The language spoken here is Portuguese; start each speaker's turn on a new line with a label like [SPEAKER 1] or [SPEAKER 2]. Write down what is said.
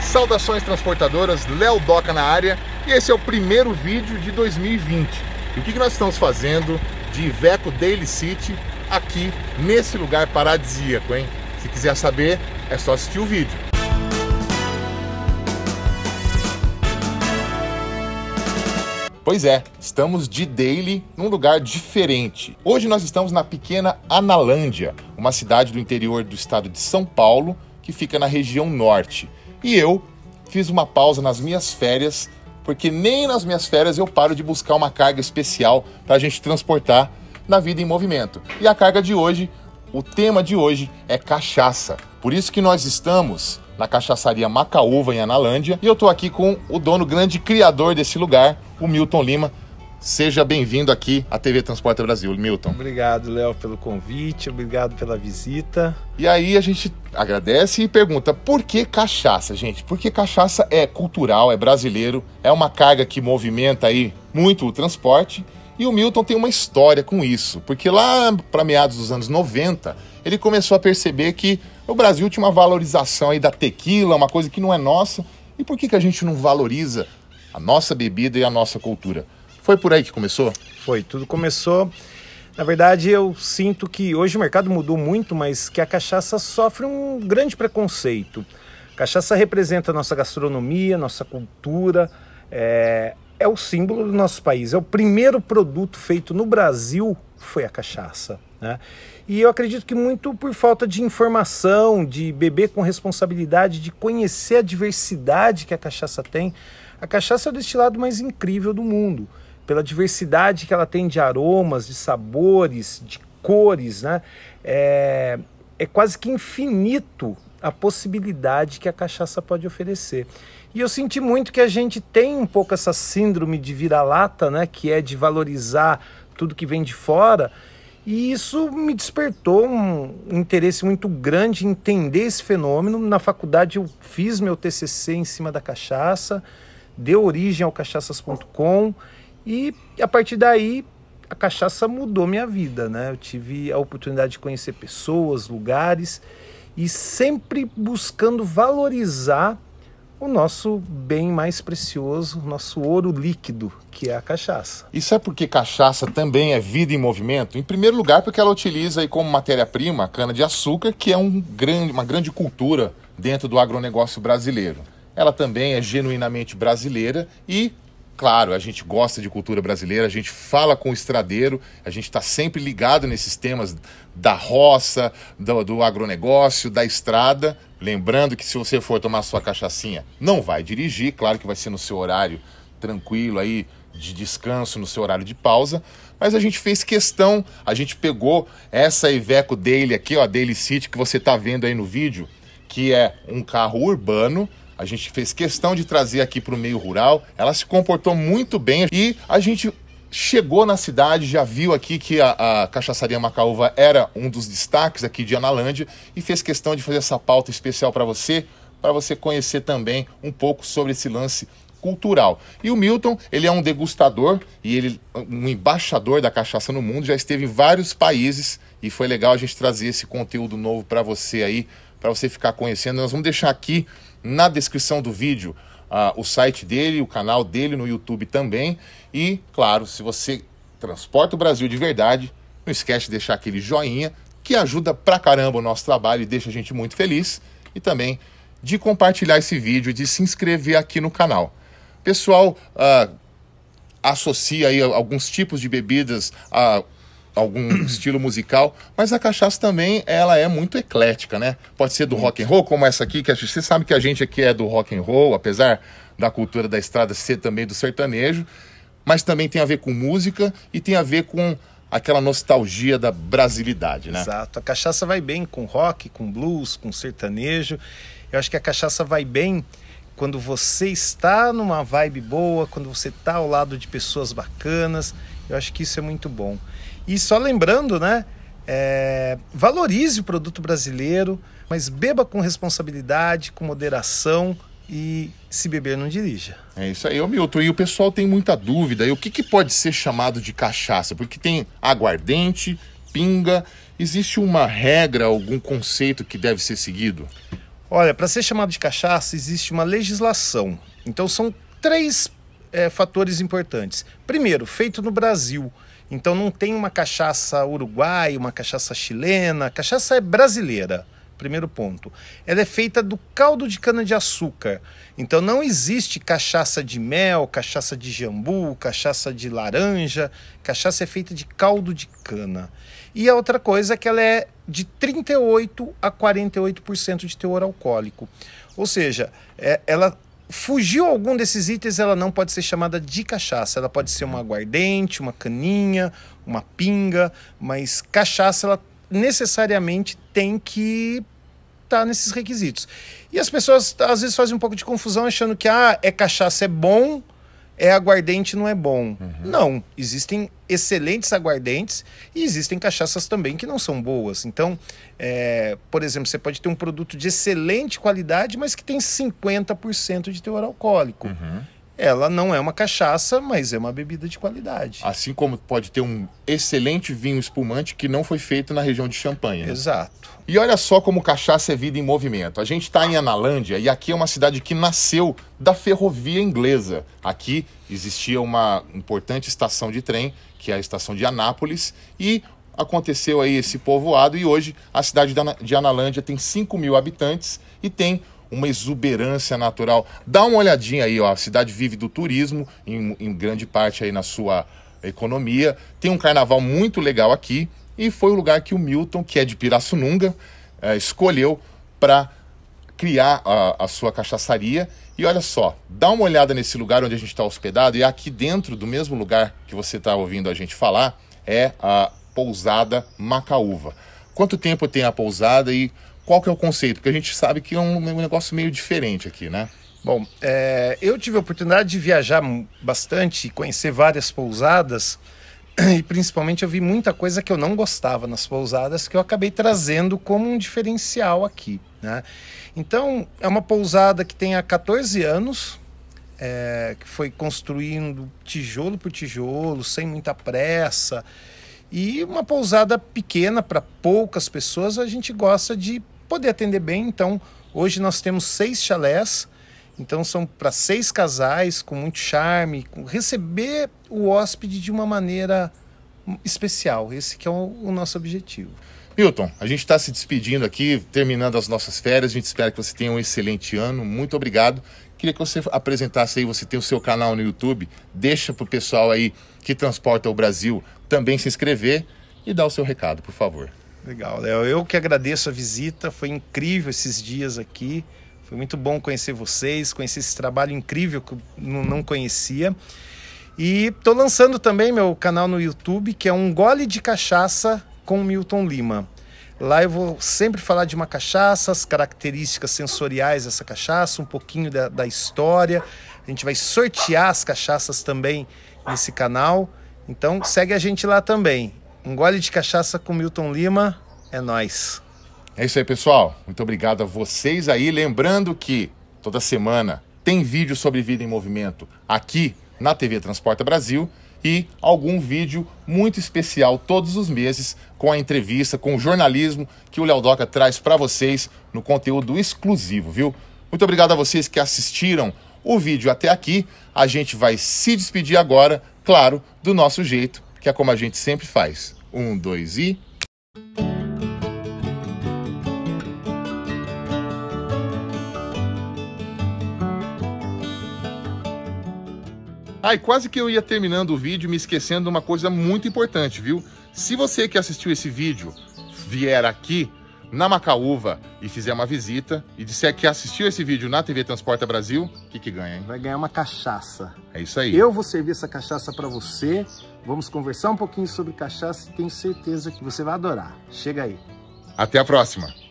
[SPEAKER 1] Saudações transportadoras, Léo Doca na área e esse é o primeiro vídeo de 2020. E o que nós estamos fazendo de Iveco Daily City aqui nesse lugar paradisíaco, hein? Se quiser saber, é só assistir o vídeo. Pois é, estamos de daily num lugar diferente. Hoje nós estamos na pequena Analândia, uma cidade do interior do estado de São Paulo que fica na região norte. E eu fiz uma pausa nas minhas férias porque nem nas minhas férias eu paro de buscar uma carga especial para a gente transportar na vida em movimento. E a carga de hoje, o tema de hoje é cachaça. Por isso que nós estamos na cachaçaria Macaúva em Analândia e eu estou aqui com o dono grande criador desse lugar, o Milton Lima. Seja bem-vindo aqui à TV Transporta Brasil, Milton. Obrigado,
[SPEAKER 2] Léo, pelo convite, obrigado pela visita.
[SPEAKER 1] E aí a gente agradece e pergunta: por que cachaça, gente? Porque cachaça é cultural, é brasileiro, é uma carga que movimenta aí muito o transporte. E o Milton tem uma história com isso, porque lá para meados dos anos 90, ele começou a perceber que o Brasil tinha uma valorização aí da tequila, uma coisa que não é nossa. E por que, que a gente não valoriza a nossa bebida e a nossa cultura? Foi por aí que começou? Foi, tudo começou. Na verdade,
[SPEAKER 2] eu sinto que hoje o mercado mudou muito, mas que a cachaça sofre um grande preconceito. A cachaça representa a nossa gastronomia, nossa cultura, é, é o símbolo do nosso país. É o primeiro produto feito no Brasil foi a cachaça. Né? E eu acredito que muito por falta de informação, de beber com responsabilidade, de conhecer a diversidade que a cachaça tem. A cachaça é o destilado mais incrível do mundo pela diversidade que ela tem de aromas, de sabores, de cores, né? É, é quase que infinito a possibilidade que a cachaça pode oferecer. E eu senti muito que a gente tem um pouco essa síndrome de vira-lata, né, que é de valorizar tudo que vem de fora, e isso me despertou um interesse muito grande em entender esse fenômeno. Na faculdade eu fiz meu TCC em cima da cachaça, deu origem ao cachaças.com. E a partir daí a cachaça mudou minha vida, né? Eu tive a oportunidade de conhecer pessoas, lugares e sempre buscando valorizar o nosso bem mais precioso, nosso ouro
[SPEAKER 1] líquido, que é
[SPEAKER 2] a cachaça.
[SPEAKER 1] isso é porque cachaça também é vida em movimento? Em primeiro lugar, porque ela utiliza aí como matéria-prima a cana-de-açúcar, que é um grande, uma grande cultura dentro do agronegócio brasileiro. Ela também é genuinamente brasileira e Claro, a gente gosta de cultura brasileira, a gente fala com o estradeiro, a gente está sempre ligado nesses temas da roça, do, do agronegócio, da estrada. Lembrando que se você for tomar sua cachaçinha, não vai dirigir, claro que vai ser no seu horário tranquilo aí, de descanso, no seu horário de pausa. Mas a gente fez questão, a gente pegou essa Iveco Daily aqui, ó, Daily City, que você está vendo aí no vídeo, que é um carro urbano a gente fez questão de trazer aqui para o meio rural. Ela se comportou muito bem e a gente chegou na cidade, já viu aqui que a, a cachaçaria Macaúva era um dos destaques aqui de Analândia e fez questão de fazer essa pauta especial para você, para você conhecer também um pouco sobre esse lance cultural. E o Milton, ele é um degustador e ele um embaixador da cachaça no mundo, já esteve em vários países e foi legal a gente trazer esse conteúdo novo para você aí, para você ficar conhecendo. Nós vamos deixar aqui na descrição do vídeo uh, o site dele, o canal dele no YouTube também. E, claro, se você transporta o Brasil de verdade, não esquece de deixar aquele joinha que ajuda pra caramba o nosso trabalho e deixa a gente muito feliz. E também de compartilhar esse vídeo, de se inscrever aqui no canal. Pessoal, uh, associa aí alguns tipos de bebidas a algum estilo musical, mas a cachaça também ela é muito eclética, né? Pode ser do rock and roll, como essa aqui, que a, você sabe que a gente aqui é do rock and roll, apesar da cultura da estrada ser também do sertanejo, mas também tem a ver com música e tem a ver com aquela nostalgia da brasilidade, né?
[SPEAKER 2] Exato. A cachaça vai bem com rock, com blues, com sertanejo. Eu acho que a cachaça vai bem quando você está numa vibe boa, quando você está ao lado de pessoas bacanas. Eu acho que isso é muito bom. E só lembrando, né? É, valorize o produto brasileiro, mas beba com responsabilidade, com moderação e se beber não dirija.
[SPEAKER 1] É isso aí, ô Milton. E o pessoal tem muita dúvida. E o que, que pode ser chamado de cachaça? Porque tem aguardente, pinga. Existe uma regra, algum conceito que deve ser seguido? Olha, para ser chamado de cachaça existe uma legislação. Então são três é, fatores
[SPEAKER 2] importantes. Primeiro, feito no Brasil. Então não tem uma cachaça uruguaia, uma cachaça chilena, a cachaça é brasileira. Primeiro ponto. Ela é feita do caldo de cana-de-açúcar. Então não existe cachaça de mel, cachaça de jambu, cachaça de laranja. Cachaça é feita de caldo de cana. E a outra coisa é que ela é de 38 a 48% de teor alcoólico. Ou seja, é, ela fugiu algum desses itens, ela não pode ser chamada de cachaça. Ela pode ser uma aguardente, uma caninha, uma pinga, mas cachaça ela necessariamente tem que estar tá nesses requisitos. E as pessoas às vezes fazem um pouco de confusão achando que ah, é cachaça é bom, é aguardente não é bom. Uhum. Não, existem excelentes aguardentes e existem cachaças também que não são boas. Então, é, por exemplo, você pode ter um produto de excelente qualidade, mas que tem 50% de teor alcoólico. Uhum ela não é uma cachaça,
[SPEAKER 1] mas é uma bebida de qualidade. Assim como pode ter um excelente vinho espumante que não foi feito na região de Champanhe. Né? Exato. E olha só como cachaça é vida em movimento. A gente está em Analândia e aqui é uma cidade que nasceu da ferrovia inglesa. Aqui existia uma importante estação de trem, que é a estação de Anápolis, e aconteceu aí esse povoado e hoje a cidade de Analândia tem 5 mil habitantes e tem uma exuberância natural. Dá uma olhadinha aí, ó. A cidade vive do turismo, em, em grande parte aí na sua economia. Tem um carnaval muito legal aqui e foi o lugar que o Milton, que é de Pirassununga, é, escolheu para criar a, a, sua cachaçaria. E olha só, dá uma olhada nesse lugar onde a gente está hospedado, e aqui dentro do mesmo lugar que você está ouvindo a gente falar, é a pousada Macaúva. Quanto tempo tem a pousada e qual que é o conceito? Porque a gente sabe que é um, um negócio meio diferente aqui, né? Bom, é, eu tive a oportunidade de viajar bastante,
[SPEAKER 2] conhecer várias pousadas e principalmente eu vi muita coisa que eu não gostava nas pousadas que eu acabei trazendo como um diferencial aqui, né? Então, é uma pousada que tem há 14 anos, é, que foi construindo tijolo por tijolo, sem muita pressa. E uma pousada pequena para poucas pessoas, a gente gosta de poder atender bem. Então, hoje nós temos seis chalés. Então são para seis casais com muito charme, com receber o hóspede de uma maneira especial. Esse que é o, o nosso
[SPEAKER 1] objetivo. Milton, a gente está se despedindo aqui, terminando as nossas férias. A gente espera que você tenha um excelente ano. Muito obrigado. Queria que você apresentasse aí, você tem o seu canal no YouTube. Deixa para o pessoal aí que transporta o Brasil também se inscrever e dar o seu recado, por favor. Legal, Léo. Eu que agradeço
[SPEAKER 2] a visita, foi incrível esses
[SPEAKER 1] dias aqui.
[SPEAKER 2] Foi muito bom conhecer vocês, conhecer esse trabalho incrível que eu não conhecia. E estou lançando também meu canal no YouTube, que é um gole de cachaça com Milton Lima. Lá eu vou sempre falar de uma cachaça, as características sensoriais dessa cachaça, um pouquinho da, da história. A gente vai sortear as cachaças também nesse canal. Então segue a gente lá também. Um gole de cachaça com
[SPEAKER 1] Milton Lima. É nós. É isso aí, pessoal. Muito obrigado a vocês aí. Lembrando que toda semana tem vídeo sobre vida em movimento aqui na TV Transporta Brasil e algum vídeo muito especial todos os meses com a entrevista, com o jornalismo que o Léo Doca traz para vocês no conteúdo exclusivo, viu? Muito obrigado a vocês que assistiram o vídeo até aqui. A gente vai se despedir agora, claro, do nosso jeito, que é como a gente sempre faz. Um, dois e. Ai, ah, quase que eu ia terminando o vídeo me esquecendo de uma coisa muito importante, viu? Se você que assistiu esse vídeo vier aqui na Macaúva e fizer uma visita e disser que assistiu esse vídeo na TV Transporta Brasil, o que, que ganha, hein? Vai ganhar uma cachaça. É isso aí. Eu vou servir
[SPEAKER 2] essa cachaça para você. Vamos conversar um pouquinho sobre cachaça e tenho certeza que você vai adorar. Chega aí.
[SPEAKER 1] Até a próxima.